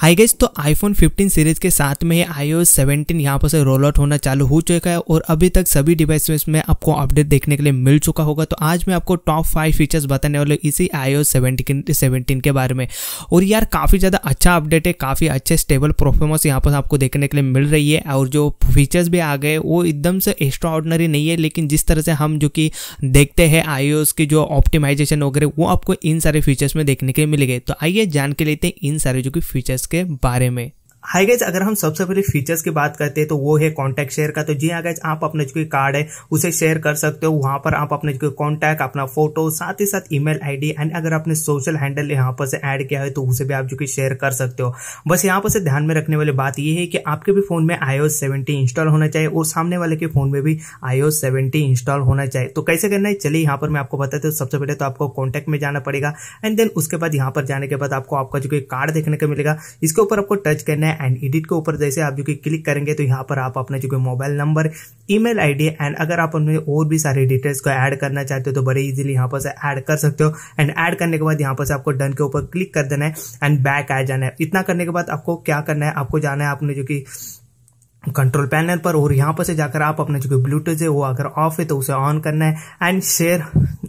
high guys तो iPhone 15 series के साथ में आईओ 17 यहाँ पर से रोल आउट होना चालू हो चुका है और अभी तक सभी डिवाइसेस में आपको अपडेट देखने के लिए मिल चुका होगा तो आज मैं आपको टॉप फाइव फीचर्स बताने वाले इसी आईओ 17 17 के बारे में और यार काफ़ी ज़्यादा अच्छा अपडेट है काफ़ी अच्छे स्टेबल परफॉर्मेंस यहाँ पर आपको देखने के लिए मिल रही है और जो फीचर्स भी आ गए वो एकदम से एक्स्ट्रा ऑर्डनरी नहीं है लेकिन जिस तरह से हम जो कि देखते हैं आई की जो ऑप्टिमाइजेशन वगैरह वो आपको इन सारे फीचर्स में देखने के लिए मिल गए तो आइए जान के लेते हैं इन सारे जो कि फीचर्स के बारे में हाय गाइज अगर हम सबसे पहले फीचर्स की बात करते हैं तो वो है कॉन्टैक्ट शेयर का तो जी हाँ गाइज आप अपने जो कोई कार्ड है उसे शेयर कर सकते हो वहाँ पर आप अपने जो कॉन्टैक्ट अपना फोटो साथ ही साथ ईमेल आईडी एंड अगर आपने सोशल हैंडल यहाँ पर से ऐड किया है तो उसे भी आप जो कि शेयर कर सकते हो बस यहाँ पर से ध्यान में रखने वाली बात यह है कि आपके भी फोन में आईओ सेवेंटी इंस्टॉल होना चाहिए और सामने वाले के फोन में भी आईओ सेवेंटी इंस्टॉल होना चाहिए तो कैसे करना है चलिए यहाँ पर मैं आपको बताते हूँ सबसे पहले तो आपको कॉन्टैक्ट में जाना पड़ेगा एंड देन उसके बाद यहाँ पर जाने के बाद आपको आपका जो कोई कार्ड देखने को मिलेगा इसके ऊपर आपको टच करना है एंड एडिट के ऊपर जैसे आप जो कि क्लिक करेंगे तो यहाँ पर आप अपना जो कि mobile number email ID and अगर आप उनमें और भी सारे डिटेल्स को ऐड करना चाहते हो तो बड़े इजीली यहाँ पर से ऐड कर सकते हो एंड ऐड करने के बाद यहाँ पर से आपको डन के ऊपर क्लिक कर देना है एंड बैक आ जाना है इतना करने के बाद आपको क्या करना है आपको जाना है आपने जो कि कंट्रोल पैनल पर और यहाँ पर से जाकर आप अपना जो कि ब्लूटूथ है वो अगर ऑफ है तो उसे ऑन करना है एंड शेयर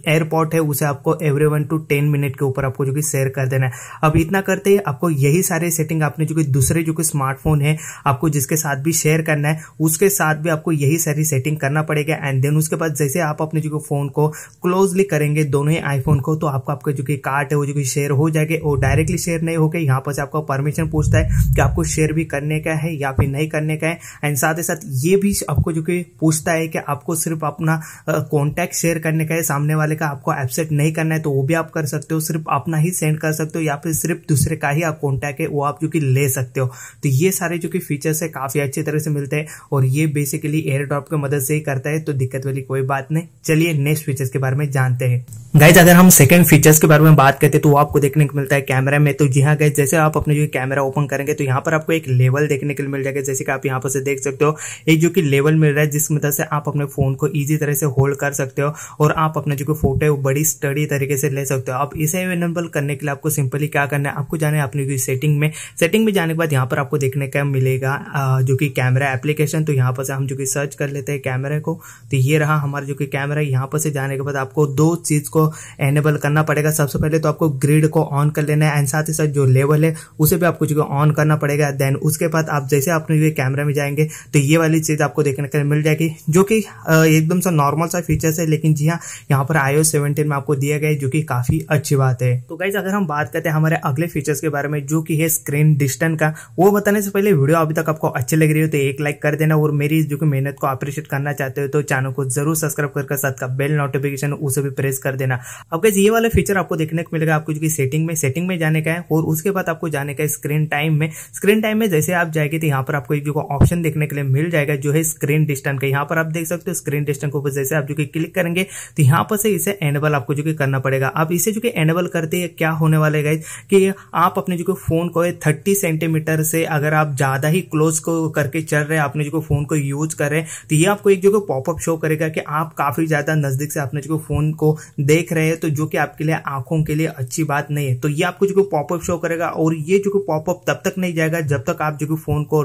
एयरपोर्ट है उसे आपको every one to ten minute के ऊपर आपको जो कि शेयर कर देना है अब इतना करते ही आपको यही सारे सेटिंग आपने जो कि दूसरे जो कि स्मार्टफोन है आपको जिसके साथ भी शेयर करना है उसके साथ भी आपको यही सारी सेटिंग करना पड़ेगा एंड देन उसके बाद जैसे आप अपने जो कि फोन को क्लोजली करेंगे दोनों ही आईफोन को तो आपको आपका जो कि कार्ट है वो जो कि शेयर हो जाएगा वो डायरेक्टली शेयर नहीं होगा यहाँ पर आपको परमिशन पूछता है कि आपको शेयर भी करने का है या फिर नहीं करने का है एंड साथ ही साथ ये भी आपको जो कि पूछता है कि आपको सिर्फ अपना कॉन्टैक्ट शेयर करने का है सामने वाले का आपको एबसेट नहीं करना है तो वो भी आप कर सकते हो सिर्फ अपना ही सेंड कर सकते हो या फिर सिर्फ दूसरे का ही आप कॉन्टैक्ट है वो आप जो कि ले सकते हो तो ये सारे जो कि फीचर्स है काफ़ी अच्छी तरह से मिलते हैं और ये बेसिकली एयर ड्रॉप की मदद से ही करता है तो दिक्कत वाली कोई बात नहीं चलिए नेक्स्ट फीचर्स के बारे में जानते हैं गाइज अगर हम सेकंड फीचर्स के बारे में बात करते हैं तो वो आपको देखने को मिलता है कैमरा में तो जी हाँ गाइज जैसे आप अपने जो कैमरा ओपन करेंगे तो यहाँ पर आपको एक लेवल देखने के लिए मिल जाएगा जैसे कि आप यहाँ पर से देख सकते हो एक जो कि लेवल मिल रहा है जिस मदद से आप अपने फोन को इजी तरह से होल्ड कर सकते हो और आप अपने जो कि फोटो है वो बड़ी स्टडी तरीके से ले सकते हो आप इसे अवेलेबल करने के लिए आपको सिंपली क्या करना है आपको जाना है अपनी सेटिंग में सेटिंग में जाने के बाद यहाँ पर आपको देखने का मिलेगा जो कि कैमरा एप्लीकेशन तो यहाँ पर से हम जो कि सर्च कर लेते हैं कैमरे को तो ये रहा हमारा जो कि कैमरा है यहाँ पर से जाने के बाद आपको दो चीज़ को एनेबल करना पड़ेगा सबसे पहले तो आपको ग्रिड को ऑन कर लेना है एंड साथ ही साथ जो लेवल है उसे भी आपको जो ऑन करना पड़ेगा देन उसके बाद आप जैसे अपने ये कैमरा में जाएंगे तो ये वाली चीज़ आपको देखने के लिए मिल जाएगी जो कि एकदम सा नॉर्मल सा फीचर्स है लेकिन जी हाँ यहाँ पर आईओ सेवेंटीन में आपको दिया गया है जो कि काफी अच्छी बात है तो गाइज अगर हम बात करते हैं हमारे अगले फीचर्स के बारे में जो कि है स्क्रीन डिस्टेंस का वो बताने से पहले वीडियो अभी तक आपको अच्छी लग रही हो तो एक लाइक कर देना और मेरी जो की मेहनत को अप्रिशिएट करना चाहते हो तो चैनल को जरूर सब्सक्राइब करके साथ का बेल नोटिफिकेशन उसे भी प्रेस कर देना अब गाइज ये वाला फीचर आपको देखने को मिलेगा आपको जो की सेटिंग में सेटिंग में जाने का है और उसके बाद आपको जाने का है स्क्रीन टाइम में स्क्रीन टाइम में जैसे आप जाएंगे तो यहाँ पर आपको एक जो ऑप्शन देखने के लिए मिल जाएगा जो है स्क्रीन डिस्टेंस का यहाँ पर आप देख सकते हो स्क्रीन डिस्टेंस के ऊपर जैसे आप जो कि क्लिक करेंगे तो यहाँ पर से इसे एनेबल आपको जो कि करना पड़ेगा आप इसे जो कि एनेबल करते हैं क्या होने वाले गाइज कि आप अपने जो कि फोन को थर्टी सेंटीमीटर से अगर आप ज्यादा ही क्लोज को करके चल रहे हैं आपने जो फोन को यूज कर रहे हैं तो ये आपको एक जो पॉपअप शो करेगा कि आप काफी ज्यादा नजदीक से अपने जो फोन को देख रहे हैं तो जो कि आपके लिए आंखों के लिए अच्छी बात नहीं है तो ये आपको जो पॉपअप शो करेगा और ये जो कि पॉपअप तब तक नहीं जाएगा जब तक आप जो कि फोन को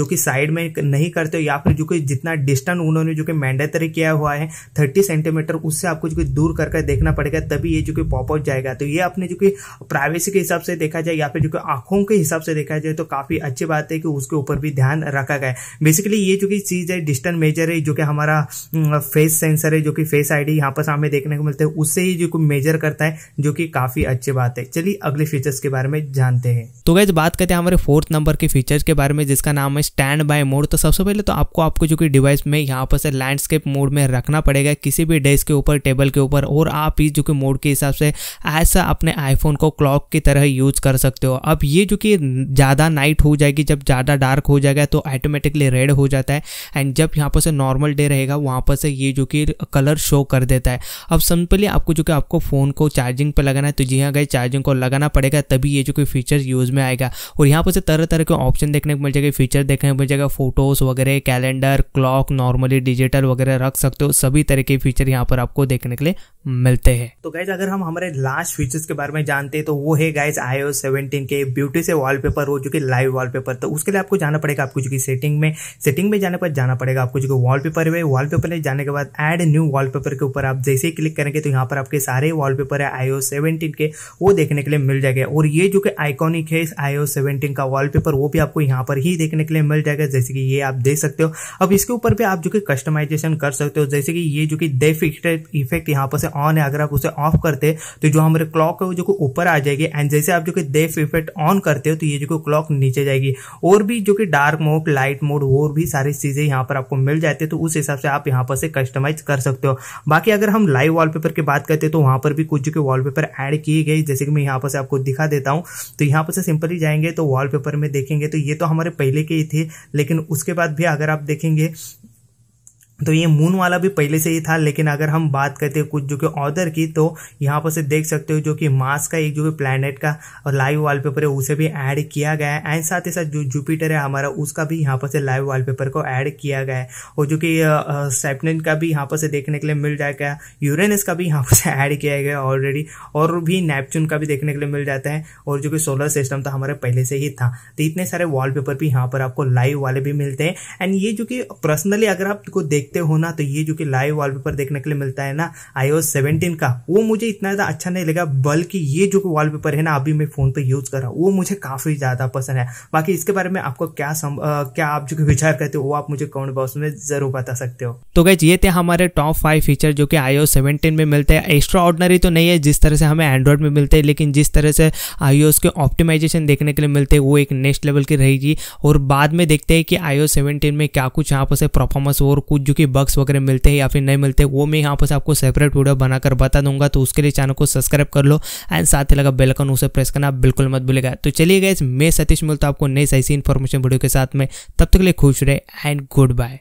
जो कि साइड में नहीं करते या फिर जो कि जितना डिस्टेंस उन्होंने जो कि मैंडेटरी किया हुआ है थर्टी सेंटीमीटर उससे आपको जो कि दूर करके कर देखना पड़ेगा तभी ये जो कि पॉप आउट जाएगा तो ये अपने जो कि प्राइवेसी के हिसाब से देखा जाए या फिर जो कि आंखों के हिसाब से देखा जाए तो काफ़ी अच्छी बात है कि उसके ऊपर भी ध्यान रखा गया बेसिकली ये जो कि चीज़ है डिस्टेंस मेजर है जो कि हमारा फेस सेंसर है जो कि फेस आईडी यहाँ पर सामने देखने को मिलता है उससे ही जो कि मेजर करता है जो कि काफ़ी अच्छी बात है चलिए अगले फीचर्स के बारे में जानते हैं तो गैस बात करते हैं हमारे फोर्थ नंबर के फीचर्स के बारे में जिसका नाम है स्टैंड बाय मोड तो सबसे पहले तो आपको आपको जो कि डिवाइस में यहाँ पर से लैंडस्केप मोड में रखना पड़ेगा किसी भी डेस्क के ऊपर टेबल के ऊपर और आप इस जो कि मोड के हिसाब से ऐसा अपने आईफोन को क्लॉक की तरह यूज कर सकते हो अब ये जो कि ज़्यादा नाइट हो जाएगी जब ज़्यादा डार्क हो जाएगा तो ऑटोमेटिकली रेड हो जाता है एंड जब यहाँ पर से नॉर्मल डे रहेगा वहाँ पर से ये जो कि कलर शो कर देता है अब सिंपली आपको जो कि आपको फ़ोन को चार्जिंग पर लगाना है तो जी हाँ गए चार्जिंग को लगाना पड़ेगा तभी ये जो कि फीचर यूज़ में आएगा और यहाँ पर से तरह तरह के ऑप्शन देखने को मिल जाएगा फीचर देखने को मिल जाएगा फोटोज़ वगैरह कैलेंडर क्लॉक नॉर्मली डिजिटल वगैरह रख सकते हो सभी तरह के फीचर यहाँ पर आपको देखने को de मिलते हैं तो गाइज अगर हम हमारे लास्ट फीचर्स के बारे में जानते हैं तो वो है गाइज आईओ सेवनटीन के ब्यूटी से वॉलपेपर हो जो कि लाइव वॉलपेपर तो उसके लिए आपको जाना पड़ेगा आपको जो कि सेटिंग में सेटिंग में जाने पर जाना पड़ेगा आपको जो कि वॉलपेपर है वॉलपेपर में जाने के बाद एड न्यू वॉलपेपर के ऊपर आप जैसे ही क्लिक करेंगे तो यहाँ पर आपके सारे वॉलपेपर है आईओ सेवनटीन के वो देखने के लिए मिल जाएगा और ये जो कि आइकॉनिक है आईओ ओ सेवनटीन का वॉलपेपर वो भी आपको यहाँ पर ही देखने के लिए मिल जाएगा जैसे कि ये आप देख सकते हो अब इसके ऊपर भी आप जो कि कस्टमाइजेशन कर सकते हो जैसे कि ये जो कि डेफ इफेक्ट यहाँ पर ऑन है अगर आप उसे ऑफ करते तो जो हमारे क्लॉक है वो जो ऊपर आ जाएगी एंड जैसे आप जो कि देफ इफेक्ट ऑन करते हो तो ये जो क्लॉक नीचे जाएगी और भी जो कि डार्क मोड लाइट मोड और भी सारी चीजें यहाँ पर आपको मिल जाती है तो उस हिसाब से आप यहाँ पर से कस्टमाइज कर सकते हो बाकी अगर हम लाइव वॉलपेपर की बात करते हैं तो वहां पर भी कुछ जो कि वॉलपेपर ऐड किए गए जैसे कि मैं यहाँ पर से आपको दिखा देता हूँ तो यहाँ पर से सिंपली जाएंगे तो वॉलपेपर में देखेंगे तो ये तो हमारे पहले के ही थे लेकिन उसके बाद भी अगर आप देखेंगे तो ये मून वाला भी पहले से ही था लेकिन अगर हम बात करते हैं कुछ जो कि ऑर्डर की तो यहाँ पर से देख सकते हो जो कि मास का एक जो भी प्लैनेट का और लाइव वॉलपेपर है उसे भी ऐड किया गया है एंड साथ ही साथ जो जुपिटर है हमारा उसका भी यहाँ पर से लाइव वॉलपेपर को ऐड किया गया है और जो कि सेपनेट का भी यहाँ पर से देखने के लिए मिल जाएगा यूरेनस का भी यहाँ पर से ऐड किया गया ऑलरेडी और भी नेपचून का भी देखने के लिए मिल जाता है और जो कि सोलर सिस्टम था हमारे पहले से ही था तो इतने सारे वॉलपेपर भी यहाँ पर आपको लाइव वाले भी मिलते हैं एंड ये जो कि पर्सनली अगर आपको देख देखते हो ना तो ये जो कि लाइव वॉलपेपर देखने के लिए मिलता है ना आईओ सेवनटीन का वो मुझे इतना ज़्यादा अच्छा नहीं लगा बल्कि ये जो वॉलपेपर है ना अभी मैं फ़ोन पर यूज़ कर रहा हूँ वो मुझे काफ़ी ज़्यादा पसंद है बाकी इसके बारे में आपको क्या सम, आ, क्या आप जो विचार करते हो वो आप मुझे कमेंट बॉक्स में ज़रूर बता सकते हो तो गैज ये थे हमारे टॉप फाइव फीचर जो कि आईओ सेवनटीन में मिलते हैं एक्स्ट्रा ऑर्डनरी तो नहीं है जिस तरह से हमें एंड्रॉइड में मिलते हैं लेकिन जिस तरह से आईओ के ऑप्टिमाइजेशन देखने के लिए मिलते हैं वो एक नेक्स्ट लेवल की रहेगी और बाद में देखते हैं कि आईओ सेवनटीन में क्या कुछ यहाँ पर से परफॉर्मेंस और कुछ जो कि आपकी बक्स वगैरह मिलते हैं या फिर नहीं मिलते वो मैं यहाँ पर आपको सेपरेट वीडियो बनाकर बता दूंगा तो उसके लिए चैनल को सब्सक्राइब कर लो एंड साथ ही लगा बेलकन उसे प्रेस करना बिल्कुल मत भूलेगा तो चलिए गए मैं सतीश मिलता हूँ आपको नई सही सी इन्फॉर्मेशन वीडियो के साथ में तब तक के लिए खुश रहे एंड गुड बाय